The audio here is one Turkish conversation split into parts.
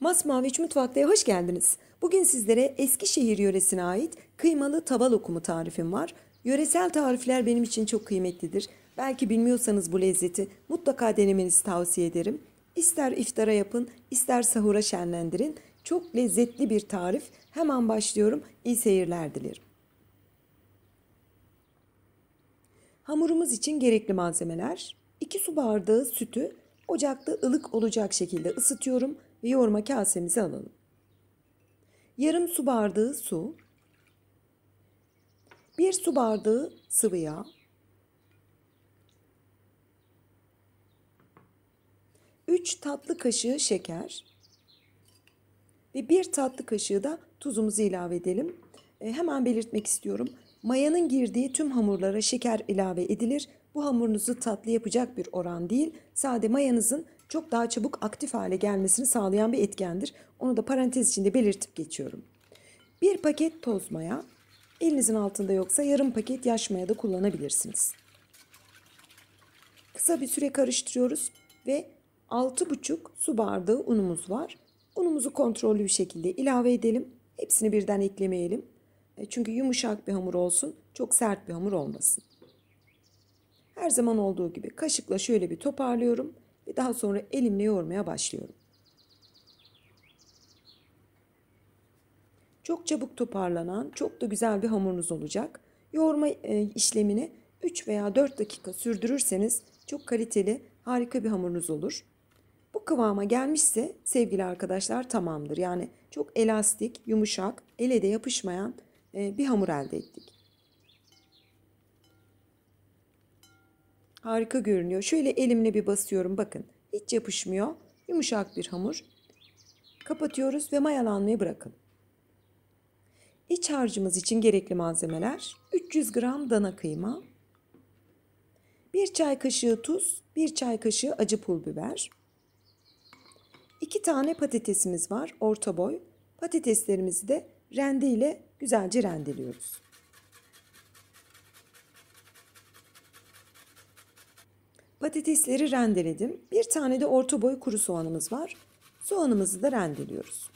Masmavi 3 Mutfak'ta'ya hoş geldiniz. Bugün sizlere Eskişehir yöresine ait kıymalı tava lokumu tarifim var. Yöresel tarifler benim için çok kıymetlidir. Belki bilmiyorsanız bu lezzeti mutlaka denemenizi tavsiye ederim. İster iftara yapın, ister sahura şenlendirin. Çok lezzetli bir tarif. Hemen başlıyorum. İyi seyirler dilerim. Hamurumuz için gerekli malzemeler 2 su bardağı sütü ocakta ılık olacak şekilde ısıtıyorum ve yoğurma kasemizi alalım. Yarım su bardağı su, bir su bardağı sıvı yağ, üç tatlı kaşığı şeker ve bir tatlı kaşığı da tuzumuzu ilave edelim. E, hemen belirtmek istiyorum. Mayanın girdiği tüm hamurlara şeker ilave edilir. Bu hamurunuzu tatlı yapacak bir oran değil, sade mayanızın çok daha çabuk aktif hale gelmesini sağlayan bir etkendir. Onu da parantez içinde belirtip geçiyorum. Bir paket toz maya, elinizin altında yoksa yarım paket yaş maya da kullanabilirsiniz. Kısa bir süre karıştırıyoruz ve 6,5 su bardağı unumuz var. Unumuzu kontrollü bir şekilde ilave edelim. Hepsini birden eklemeyelim. E, çünkü yumuşak bir hamur olsun, çok sert bir hamur olmasın. Her zaman olduğu gibi kaşıkla şöyle bir toparlıyorum ve daha sonra elimle yoğurmaya başlıyorum. Çok çabuk toparlanan, çok da güzel bir hamurunuz olacak. Yoğurma e, işlemini 3 veya 4 dakika sürdürürseniz çok kaliteli, harika bir hamurunuz olur. Bu kıvama gelmişse sevgili arkadaşlar tamamdır. Yani çok elastik, yumuşak, ele de yapışmayan e, bir hamur elde ettik. Harika görünüyor. Şöyle elimle bir basıyorum. Bakın hiç yapışmıyor. Yumuşak bir hamur. Kapatıyoruz ve mayalanmaya bırakın. İç harcımız için gerekli malzemeler 300 gram dana kıyma, 1 çay kaşığı tuz, 1 çay kaşığı acı pul biber, 2 tane patatesimiz var orta boy. Patateslerimizi de rende ile güzelce rendeliyoruz. Patatesleri rendeledim. Bir tane de orta boy kuru soğanımız var. Soğanımızı da rendeliyoruz.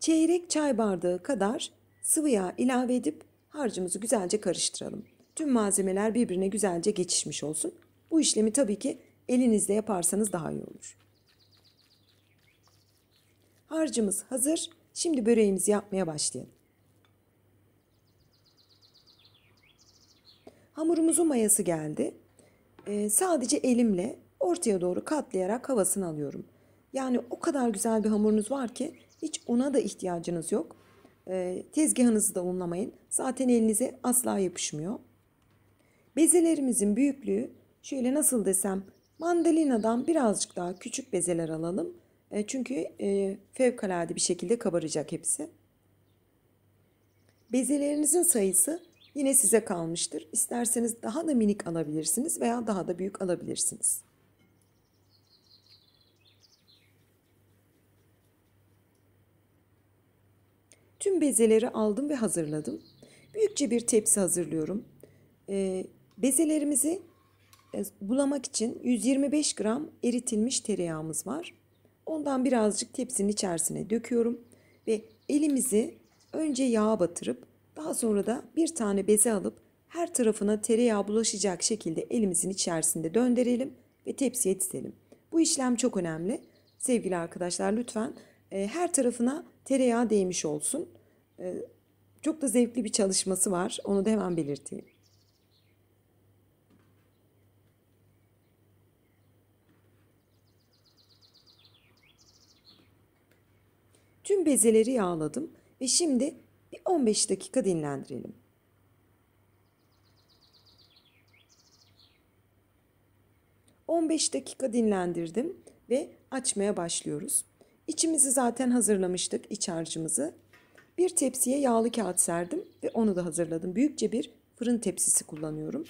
Çeyrek çay bardağı kadar sıvı yağ ilave edip harcımızı güzelce karıştıralım. Tüm malzemeler birbirine güzelce geçişmiş olsun. Bu işlemi tabii ki elinizle yaparsanız daha iyi olur. Harcımız hazır. Şimdi böreğimizi yapmaya başlayalım. Hamurumuzun mayası geldi. Ee, sadece elimle ortaya doğru katlayarak havasını alıyorum. Yani o kadar güzel bir hamurunuz var ki hiç ona da ihtiyacınız yok. Ee, tezgahınızı da unlamayın. Zaten elinize asla yapışmıyor. Bezelerimizin büyüklüğü şöyle nasıl desem mandalinadan birazcık daha küçük bezeler alalım. E, çünkü e, fevkalade bir şekilde kabaracak hepsi. Bezelerinizin sayısı Yine size kalmıştır. İsterseniz daha da minik alabilirsiniz veya daha da büyük alabilirsiniz. Tüm bezeleri aldım ve hazırladım. Büyükçe bir tepsi hazırlıyorum. Ee, bezelerimizi e, bulamak için 125 gram eritilmiş tereyağımız var. Ondan birazcık tepsinin içerisine döküyorum ve elimizi önce yağa batırıp daha sonra da bir tane beze alıp her tarafına tereyağı bulaşacak şekilde elimizin içerisinde döndürelim ve tepsiye dizelim. Bu işlem çok önemli. Sevgili arkadaşlar lütfen e, her tarafına tereyağı değmiş olsun. E, çok da zevkli bir çalışması var. Onu da hemen belirteyim. Tüm bezeleri yağladım ve şimdi 15 dakika dinlendirelim. ...15 dakika dinlendirdim ve açmaya başlıyoruz. İçimizi zaten hazırlamıştık, iç harcımızı. Bir tepsiye yağlı kağıt serdim ve onu da hazırladım. Büyükçe bir fırın tepsisi kullanıyorum.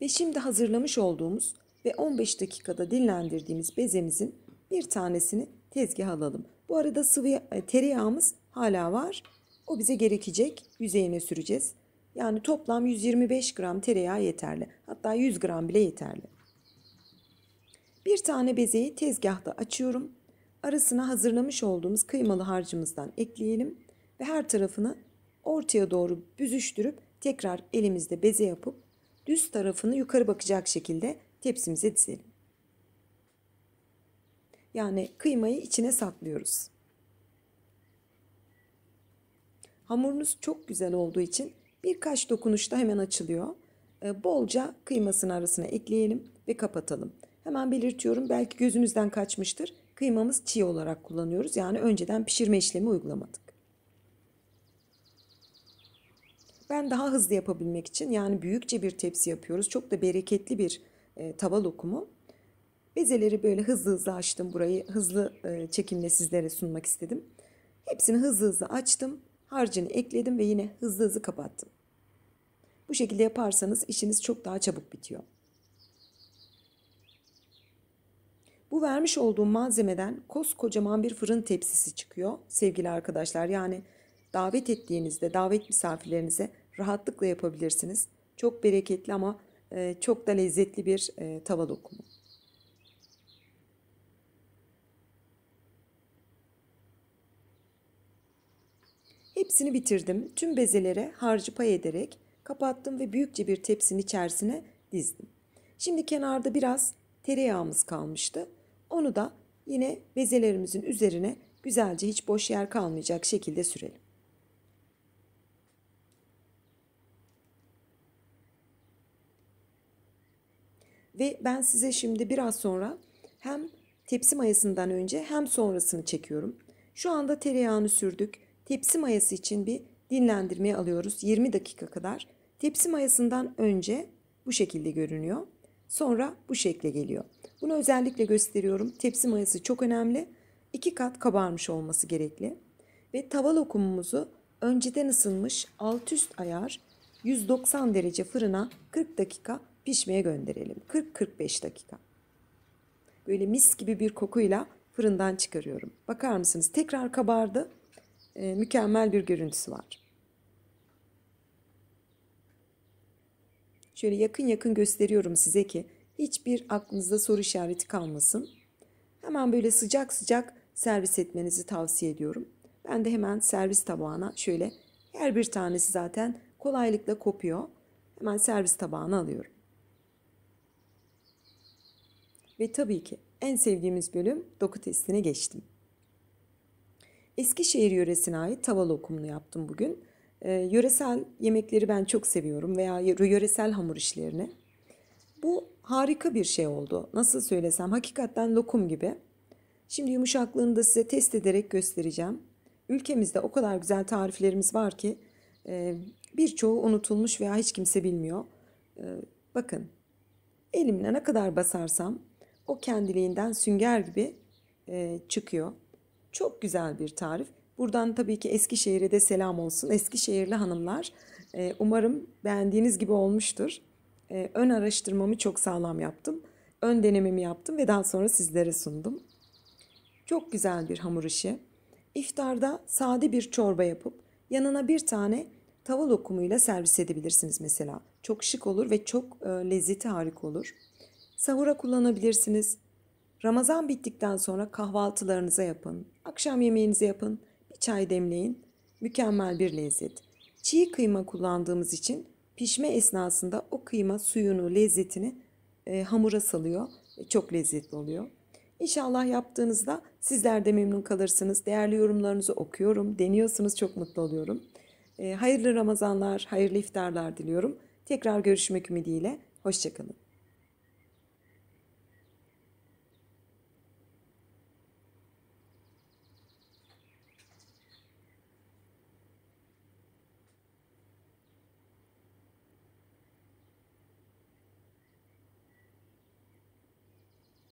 Ve şimdi hazırlamış olduğumuz ve 15 dakikada dinlendirdiğimiz bezemizin bir tanesini tezgaha alalım. Bu arada sıvı e, tereyağımız hala var. O bize gerekecek. Yüzeyine süreceğiz. Yani toplam 125 gram tereyağı yeterli. Hatta 100 gram bile yeterli. Bir tane bezeyi tezgahta açıyorum. Arasına hazırlamış olduğumuz kıymalı harcımızdan ekleyelim ve her tarafını ortaya doğru büzüştürüp tekrar elimizde beze yapıp düz tarafını yukarı bakacak şekilde tepsimize dizelim. Yani kıymayı içine saklıyoruz. Hamurunuz çok güzel olduğu için birkaç dokunuşta hemen açılıyor. Ee, bolca kıymasını arasına ekleyelim ve kapatalım. Hemen belirtiyorum belki gözünüzden kaçmıştır. Kıymamız çiğ olarak kullanıyoruz. Yani önceden pişirme işlemi uygulamadık. Ben daha hızlı yapabilmek için yani büyükçe bir tepsi yapıyoruz. Çok da bereketli bir e, tava lokumu. Bezeleri böyle hızlı hızlı açtım burayı. Hızlı e, çekimle sizlere sunmak istedim. Hepsini hızlı hızlı açtım harcını ekledim ve yine hızlı hızlı kapattım. Bu şekilde yaparsanız işiniz çok daha çabuk bitiyor. Bu vermiş olduğum malzemeden koskocaman bir fırın tepsisi çıkıyor sevgili arkadaşlar. Yani davet ettiğinizde davet misafirlerinize rahatlıkla yapabilirsiniz. Çok bereketli ama e, çok da lezzetli bir e, tava dokumu. Hepsini bitirdim. Tüm bezelere harcı pay ederek kapattım ve büyükçe bir tepsinin içerisine dizdim. Şimdi kenarda biraz tereyağımız kalmıştı. Onu da yine bezelerimizin üzerine güzelce hiç boş yer kalmayacak şekilde sürelim. Ve ben size şimdi biraz sonra hem tepsi mayasından önce hem sonrasını çekiyorum. Şu anda tereyağını sürdük tepsi mayası için bir dinlendirmeye alıyoruz 20 dakika kadar. Tepsi mayasından önce bu şekilde görünüyor. Sonra bu şekle geliyor. Bunu özellikle gösteriyorum. Tepsi mayası çok önemli. İki kat kabarmış olması gerekli. Ve tava lokumumuzu önceden ısınmış alt üst ayar 190 derece fırına 40 dakika pişmeye gönderelim. 40-45 dakika. Böyle mis gibi bir kokuyla fırından çıkarıyorum. Bakar mısınız? Tekrar kabardı e, mükemmel bir görüntüsü var. Şöyle yakın yakın gösteriyorum size ki hiçbir aklınızda soru işareti kalmasın. Hemen böyle sıcak sıcak servis etmenizi tavsiye ediyorum. Ben de hemen servis tabağına şöyle her bir tanesi zaten kolaylıkla kopuyor. Hemen servis tabağına alıyorum. Ve tabii ki en sevdiğimiz bölüm doku testine geçtim. Eskişehir yöresine ait tavalı okumunu yaptım bugün. E, yöresel yemekleri ben çok seviyorum veya yöresel hamur işlerini. Bu harika bir şey oldu. Nasıl söylesem hakikaten lokum gibi. Şimdi yumuşaklığını da size test ederek göstereceğim. Ülkemizde o kadar güzel tariflerimiz var ki e, birçoğu unutulmuş veya hiç kimse bilmiyor. E, bakın elimle ne kadar basarsam o kendiliğinden sünger gibi e, çıkıyor. Çok güzel bir tarif. Buradan tabii ki Eskişehir'e de selam olsun. Eskişehirli hanımlar e, umarım beğendiğiniz gibi olmuştur. E, ön araştırmamı çok sağlam yaptım. Ön denememi yaptım ve daha sonra sizlere sundum. Çok güzel bir hamur işi. İftarda sade bir çorba yapıp yanına bir tane tava lokumuyla servis edebilirsiniz mesela. Çok şık olur ve çok e, lezzeti harika olur. Sahura kullanabilirsiniz. Ramazan bittikten sonra kahvaltılarınıza yapın. Akşam yemeğinizi yapın, bir çay demleyin. Mükemmel bir lezzet. Çiğ kıyma kullandığımız için pişme esnasında o kıyma suyunu, lezzetini e, hamura salıyor. E, çok lezzetli oluyor. İnşallah yaptığınızda sizler de memnun kalırsınız. Değerli yorumlarınızı okuyorum, deniyorsunuz çok mutlu oluyorum. E, hayırlı Ramazanlar, hayırlı iftarlar diliyorum. Tekrar görüşmek ümidiyle, hoşçakalın.